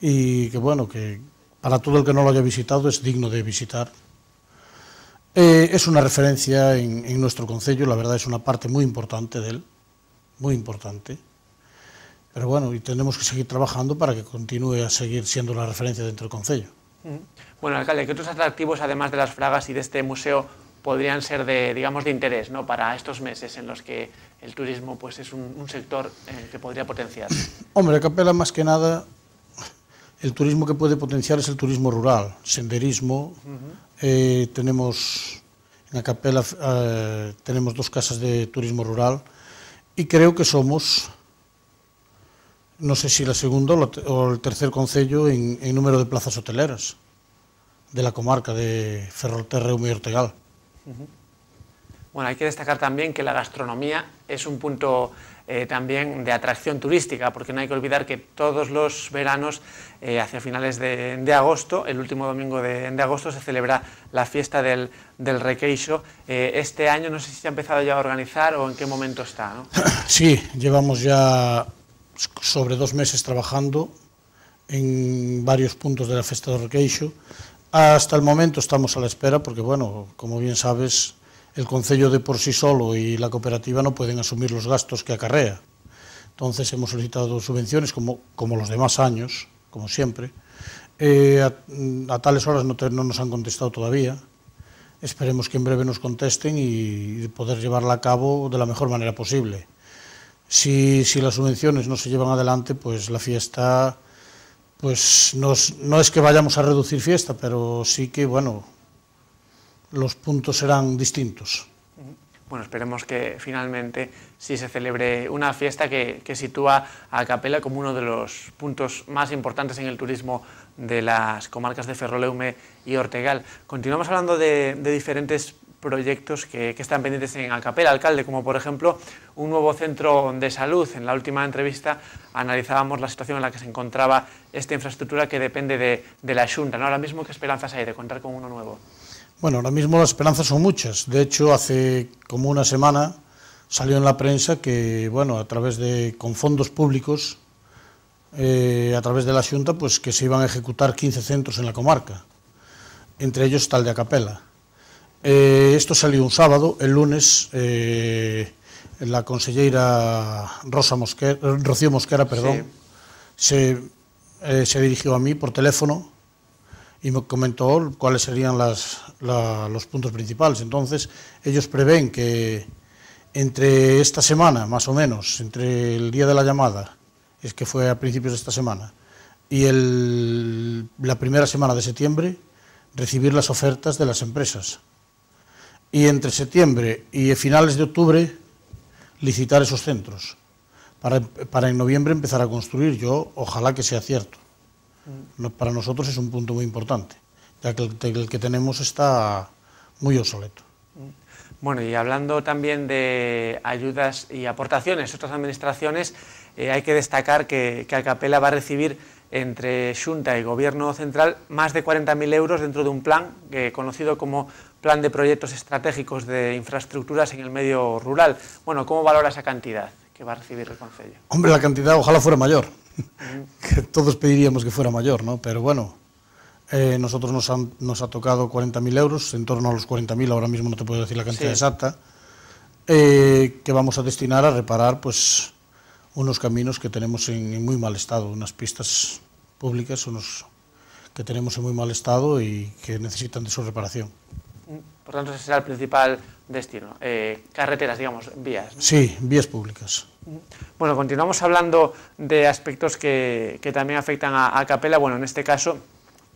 y que bueno, que para todo el que no lo haya visitado es digno de visitar. Eh, es una referencia en, nuestro concello, la verdad es una parte muy importante de él, muy importante. Pero bueno, y tenemos que seguir trabajando para que continúe a seguir siendo la referencia dentro del concello. Mm. Bueno, alcalde, ¿qué otros atractivos, además de las fragas y de este museo, podrían ser de, digamos, de interés ¿no? para estos meses en los que el turismo pues, es un, sector eh, que podría potenciar? Hombre, Capela, más que nada, el turismo que puede potenciar es el turismo rural, senderismo. Uh -huh. eh, tenemos en capela eh, tenemos dos casas de turismo rural y creo que somos, no sé si la segunda o el tercer concello en, en número de plazas hoteleras de la comarca de Ferrolterra y Ortegal. Uh -huh. Bueno, hay que destacar también que la gastronomía es un punto eh, también de atracción turística, porque no hay que olvidar que todos los veranos, eh, hacia finales de, agosto, el último domingo de, agosto, se celebra la fiesta del, del Requeixo. Eh, este año no sé si se ha empezado ya a organizar o en qué momento está. Sí, llevamos ya sobre dos meses trabajando en varios puntos de la fiesta del Requeixo. Hasta el momento estamos a la espera, porque bueno, como bien sabes, el consejo de por sí solo y la cooperativa no pueden asumir los gastos que acarrea. Entonces hemos solicitado subvenciones como, como los demás años, como siempre. Eh, a, tales horas no, nos han contestado todavía. Esperemos que en breve nos contesten y, poder llevarla a cabo de la mejor manera posible. Si, si, las subvenciones no se llevan adelante, pues la fiesta, pues nos, no es que vayamos a reducir fiesta, pero sí que, bueno, los puntos serán distintos. Bueno, esperemos que finalmente sí se celebre una fiesta que, sitúa a Acapela como uno de los puntos más importantes en el turismo de las comarcas de Ferroleume y Ortegal. Continuamos hablando de, diferentes proyectos que, están pendientes en Acapela, alcalde, como por ejemplo un nuevo centro de salud. En la última entrevista analizábamos la situación en la que se encontraba esta infraestructura que depende de, la Xunta. Ahora mismo, ¿qué esperanzas hay de contar con uno nuevo? Bueno, ahora mismo las esperanzas son muchas. De hecho, hace como una semana salió en la prensa que, bueno, a través de, con fondos públicos, eh, a través de la Xunta, pues que se iban a ejecutar 15 centros en la comarca, entre ellos tal de Acapela. Eh, esto salió un sábado, el lunes eh, la conselleira Rosa Mosquera, Rocío Mosquera perdón, sí. se, eh, se dirigió a mí por teléfono y me comentó cuáles serían los puntos principales. Entonces, ellos prevén que entre esta semana, más o menos, entre el día de la llamada, es que fue a principios de esta semana, y la primera semana de septiembre, recibir las ofertas de las empresas. Y entre septiembre y finales de octubre, licitar esos centros. para en noviembre empezar a construir. Yo, ojalá que sea cierto para nosotros es un punto muy importante, ya que el, que tenemos está muy obsoleto. Bueno, y hablando también de ayudas y aportaciones, otras administraciones, eh, hay que destacar que, que, Acapela va a recibir entre Junta y Gobierno Central más de 40.000 euros dentro de un plan eh, conocido como Plan de Proyectos Estratégicos de Infraestructuras en el Medio Rural. Bueno, ¿cómo valora esa cantidad que va a recibir el Consejo? Hombre, la cantidad ojalá fuera mayor, que todos pediríamos que fuera mayor, ¿no? Pero bueno, eh, nosotros nos, han, nos ha tocado 40.000 euros, en torno a los 40.000, ahora mismo no te puedo decir la cantidad sí. exacta, eh, que vamos a destinar a reparar pues unos caminos que tenemos en, en muy mal estado, unas pistas públicas unos que tenemos en muy mal estado y que necesitan de su reparación. por tanto, ese será el principal destino. Eh, carreteras, digamos, vías. Sí, vías públicas. Bueno, continuamos hablando de aspectos que, también afectan a, a Capela. Bueno, en este caso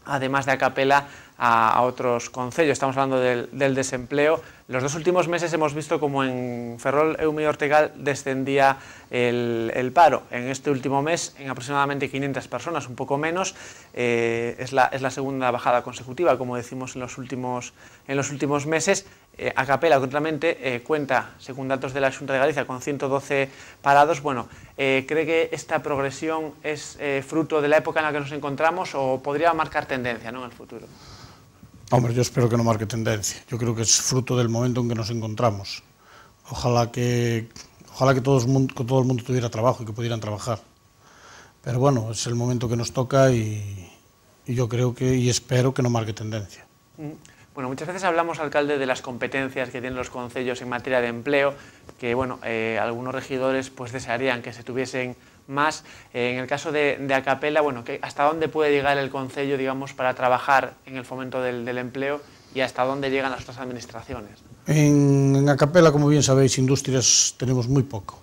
además de a a, otros concellos. Estamos hablando del, desempleo. Los dos últimos meses hemos visto como en Ferrol, Eume y Ortegal descendía el, paro. En este último mes, en aproximadamente 500 personas, un poco menos. Eh, es, la, segunda bajada consecutiva, como decimos en en los últimos meses. Eh, a capela eh, cuenta, según datos de la Junta de Galicia, con 112 parados. Bueno, eh, ¿cree que esta progresión es fruto de la época en la que nos encontramos o podría marcar tendencia ¿no? en el futuro? Hombre, yo espero que no marque tendencia. Yo creo que es fruto del momento en que nos encontramos. Ojalá que, ojalá que todo, el mundo, tuviera trabajo y que pudieran trabajar. Pero bueno, es el momento que nos toca y, yo creo que y espero que no marque tendencia. Mm. Bueno, muchas veces hablamos, alcalde, de las competencias que tienen los concellos en materia de empleo, que bueno, eh, algunos regidores pues desearían que se tuviesen más. Eh, en el caso de, Acapela, bueno, ¿hasta dónde puede llegar el concello, digamos, para trabajar en el fomento del, empleo y hasta dónde llegan las otras administraciones? En, en, Acapela, como bien sabéis, industrias tenemos muy poco.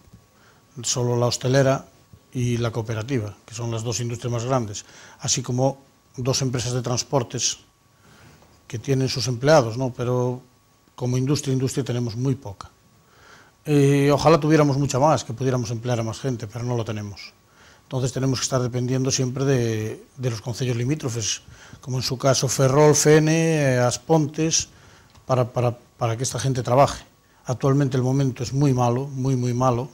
Solo la hostelera y la cooperativa, que son las dos industrias más grandes, así como dos empresas de transportes que tienen sus empleados, ¿no? pero como industria, industria tenemos muy poca. Eh, ojalá tuviéramos mucha más, que pudiéramos emplear a más gente, pero no lo tenemos. Entonces tenemos que estar dependiendo siempre de, de los concellos limítrofes, como en su caso Ferrol, Fene, Aspontes, para, para, para que esta gente trabaje. Actualmente el momento es muy malo, muy, muy malo.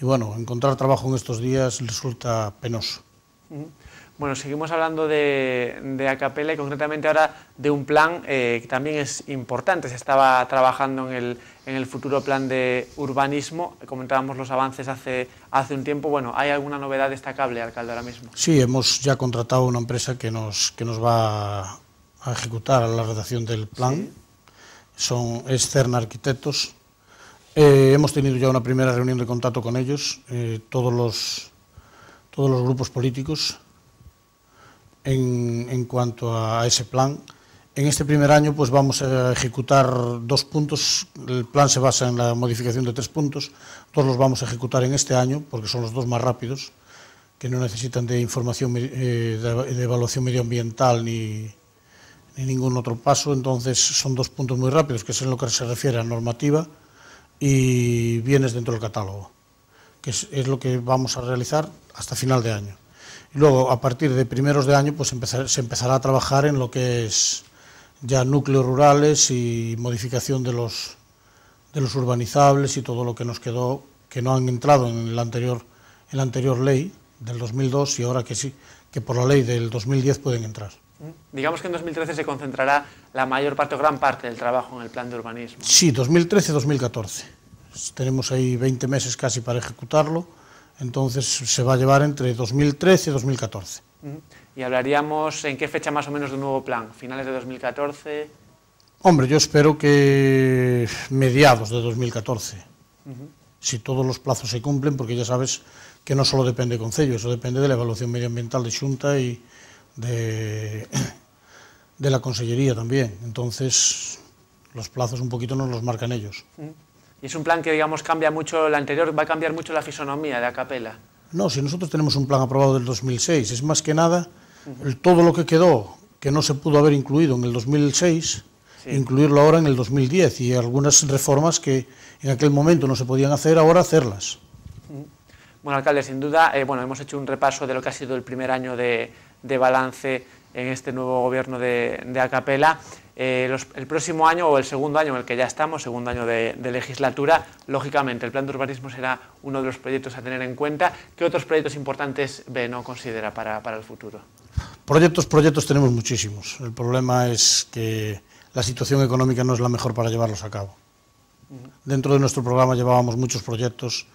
Y bueno, encontrar trabajo en estos días resulta penoso. Bueno, seguimos hablando de, de y concretamente ahora de un plan eh, que también es importante. Se estaba trabajando en el, futuro plan de urbanismo. Comentábamos los avances hace, un tiempo. Bueno, ¿hay alguna novedad destacable, alcalde, ahora mismo? Sí, hemos ya contratado una empresa que nos, que nos va a ejecutar la redacción del plan. Son, Externa Arquitectos. Eh, hemos tenido ya una primera reunión de contacto con ellos, eh, todos, todos los grupos políticos en, cuanto a ese plan. En este primer año pues vamos a ejecutar dos puntos, el plan se basa en la modificación de tres puntos, todos los vamos a ejecutar en este año porque son los dos más rápidos, que no necesitan de información eh, de evaluación medioambiental ni, ningún otro paso, entonces son dos puntos muy rápidos, que es en lo que se refiere a normativa y bienes dentro del catálogo, que es lo que vamos a realizar hasta final de año. Luego, a partir de primeros de año, pues se empezará a trabajar en lo que es ya núcleos rurales y modificación de los, urbanizables y todo lo que nos quedó, que no han entrado en anterior, en la anterior ley del 2002 y ahora que sí, que por la ley del 2010 pueden entrar. Mm. Digamos que en 2013 se concentrará la mayor parte o gran parte del trabajo en el plan de urbanismo. Sí, 2013-2014. Tenemos ahí 20 meses casi para ejecutarlo entonces se va a llevar entre 2013 y 2014. Y hablaríamos en qué fecha más o menos de un nuevo plan, finales de 2014. Hombre, yo espero que mediados de 2014, si todos los plazos se cumplen, porque ya sabes que no solo depende del Concello, eso depende de la evaluación medioambiental de Xunta y de, la Consellería también. Entonces, los plazos un poquito nos los marcan ellos. Y es un plan que, digamos, cambia mucho, la anterior va a cambiar mucho la fisonomía de Acapela. No, si nosotros tenemos un plan aprobado del 2006, es más que nada todo lo que quedó, que no se pudo haber incluido en el 2006, incluirlo ahora en el 2010 y algunas reformas que en aquel momento no se podían hacer, ahora hacerlas. Bueno, alcalde, sin duda, eh, bueno, hemos hecho un repaso de lo que ha sido el primer año de balance en este nuevo gobierno de, Acapela, eh, el próximo año o el segundo año en el que ya estamos, segundo año de, legislatura, lógicamente el plan de urbanismo será uno de los proyectos a tener en cuenta. ¿Qué otros proyectos importantes ve no considera para, para el futuro? Proyectos, proyectos tenemos muchísimos. El problema es que la situación económica no es la mejor para llevarlos a cabo. Dentro de nuestro programa llevábamos muchos proyectos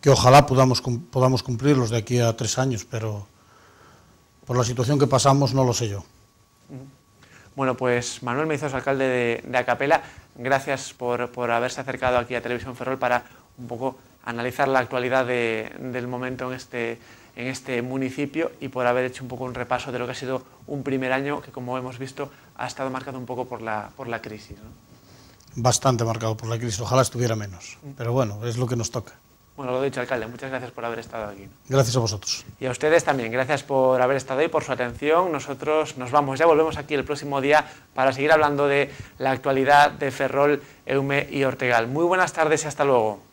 que ojalá podamos, podamos cumplirlos de aquí a tres años, pero por la situación que pasamos, no lo sé yo. Bueno, pues Manuel Meizos, alcalde de, Acapela, gracias por, haberse acercado aquí a Televisión Ferrol para un poco analizar la actualidad del momento en este, en este municipio y por haber hecho un poco un repaso de lo que ha sido un primer año que, como hemos visto, ha estado marcado un poco por la, por la crisis. Bastante marcado por la crisis, ojalá estuviera menos, pero bueno, es lo que nos toca. Bueno, lo dicho, alcalde, muchas gracias por haber estado aquí. Gracias a vosotros. Y a ustedes también, gracias por haber estado ahí, por su atención. Nosotros nos vamos, ya volvemos aquí el próximo día para seguir hablando de la actualidad de Ferrol, Eume y Ortegal. Muy buenas tardes y hasta luego.